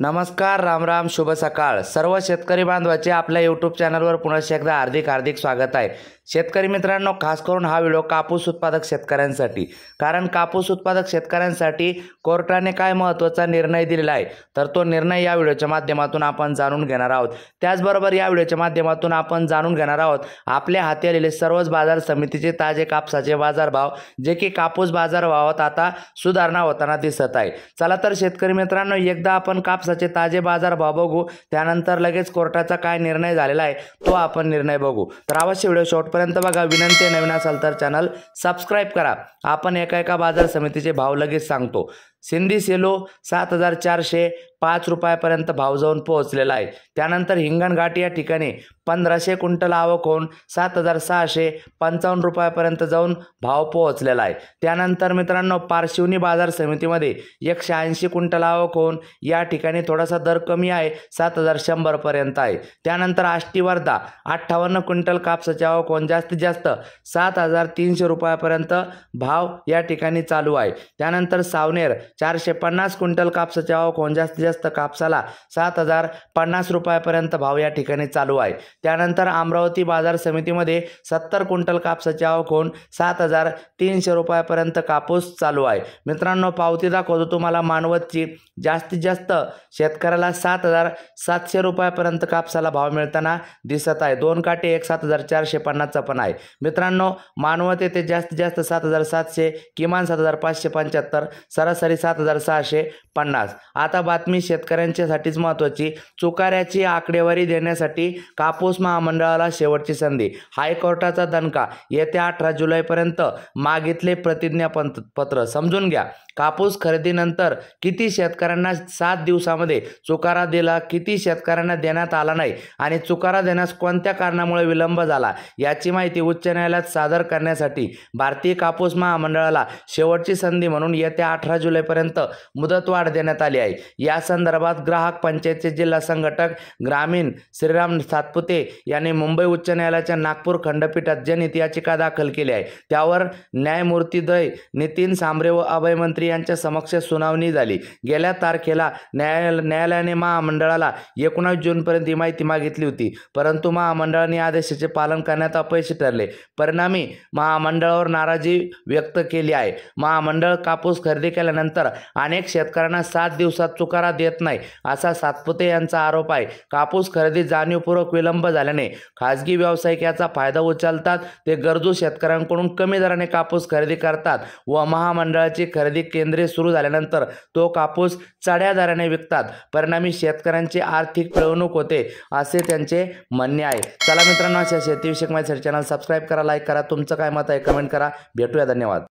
नमस्कार राम राम शुभ सकाळ सर्व शेतकरी बांधवाचे आपल्या यूट्यूब चॅनलवर पुन्हा एकदा हार्दिक हार्दिक स्वागत आहे शेतकरी मित्रांनो खास करून हा व्हिडिओ कापूस उत्पादक शेतकऱ्यांसाठी कारण कापूस उत्पादक शेतकऱ्यांसाठी कोर्टाने काय महत्त्वाचा निर्णय दिलेला आहे तर तो निर्णय या व्हिडिओच्या माध्यमातून आपण जाणून घेणार आहोत त्याचबरोबर या व्हिडिओच्या माध्यमातून आपण जाणून घेणार आहोत आपल्या हाती आलेले सर्वच बाजार समितीचे ताजे कापसाचे बाजारभाव जे की कापूस बाजारभावात आता सुधारणा होताना दिसत आहे चला तर शेतकरी मित्रांनो एकदा आपण काप कापसाचे ताजे बाजार भाव बघू त्यानंतर लगेच कोर्टाचा काय निर्णय झालेला आहे तो आपण निर्णय बघू तर अवश्य व्हिडिओ शॉर्टपर्यंत बघा विनंती नवीन असाल तर चॅनल सबस्क्राईब करा आपण एका एका बाजार समितीचे भाव लगेच सांगतो सिंधी सेलो सात हजार चारशे पाच रुपयापर्यंत भाव जाऊन पोहोचलेला आहे त्यानंतर हिंगणघाट या ठिकाणी पंधराशे क्विंटल आवक होऊन सात हजार सहाशे पंचावन्न रुपयापर्यंत जाऊन भाव पोहोचलेला आहे त्यानंतर मित्रांनो पारशिवनी बाजार समितीमध्ये एकशे ऐंशी क्विंटल आवक होऊन या ठिकाणी थोडासा दर कमी आहे सात हजार शंभरपर्यंत आहे त्यानंतर आष्टी वर्धा अठ्ठावन्न क्विंटल कापसाची आवक होऊन जास्तीत जास्त सात हजार तीनशे रुपयापर्यंत भाव या ठिकाणी चालू आहे त्यानंतर सावनेर चारशे पन्नास क्विंटल कापसाची आवक होऊन जास्तीत जास्त कापसाला सात हजार पन्नास रुपयापर्यंत भाव या ठिकाणी चालू आहे त्यानंतर अमरावती बाजार समितीमध्ये सत्तर क्विंटल कापसाची आवक होऊन सात हजार तीनशे रुपयापर्यंत कापूस चालू आहे मित्रांनो पावती दाखवतो तुम्हाला मानवतची जास्तीत जास्त शेतकऱ्याला सात हजार सातशे रुपयापर्यंत कापसाला भाव मिळताना दिसत आहे दोन काटे एक सात हजार चारशे पन्नासचा पण आहे मित्रांनो मानवत येथे जास्तीत जास्त सात हजार सातशे किमान सात हजार पाचशे पंच्याहत्तर सरासरी सात सात हजार सहाशे पन्नास आता बातमी शेतकऱ्यांच्यासाठीच महत्त्वाची चुकाऱ्याची आकडेवारी देण्यासाठी कापूस महामंडळाला शेवटची संधी हायकोर्टाचा दणका येत्या अठरा जुलैपर्यंत मागितले प्रतिज्ञापत्र पत्र समजून घ्या कापूस खरेदीनंतर किती शेतकऱ्यांना सात दिवसामध्ये चुकारा दिला किती शेतकऱ्यांना देण्यात आला नाही आणि चुकारा देण्यास कोणत्या कारणामुळे विलंब झाला याची माहिती उच्च न्यायालयात सादर करण्यासाठी भारतीय कापूस महामंडळाला शेवटची संधी म्हणून येत्या अठरा जुलैपर्यंत पर्यंत मुदतवाढ देण्यात आली आहे या संदर्भात ग्राहक पंचायतचे जिल्हा संघटक ग्रामीण श्रीराम सातपुते यांनी मुंबई उच्च न्यायालयाच्या नागपूर खंडपीठात जनहित याचिका दाखल केली आहे त्यावर न्यायमूर्ती दय नितीन सांबरे व अभय मंत्री यांच्या समक्ष सुनावणी झाली गेल्या तारखेला न्यायालय न्यायालयाने महामंडळाला एकोणावीस जूनपर्यंत ही माहिती मागितली होती परंतु महामंडळाने आदेशाचे पालन करण्यात अपयशी ठरले परिणामी महामंडळावर नाराजी व्यक्त केली आहे महामंडळ कापूस खरेदी केल्यानंतर अनेक शेतकऱ्यांना सात दिवसात चुकारा देत नाही असा सातपुते यांचा आरोप आहे कापूस खरेदी जाणीवपूर्वक विलंब झाल्याने खाजगी व्यावसायिक याचा फायदा उचलतात ते गरजू शेतकऱ्यांकडून कमी दराने कापूस खरेदी करतात व महामंडळाची खरेदी केंद्रे सुरू झाल्यानंतर तो कापूस चढ्या दराने विकतात परिणामी शेतकऱ्यांची आर्थिक पिळवणूक होते असे त्यांचे म्हणणे आहे चला मित्रांनो अशा शेतीविषयक माहिती चॅनल सबस्क्राईब करा लाईक करा तुमचं काय मत आहे कमेंट करा भेटूया धन्यवाद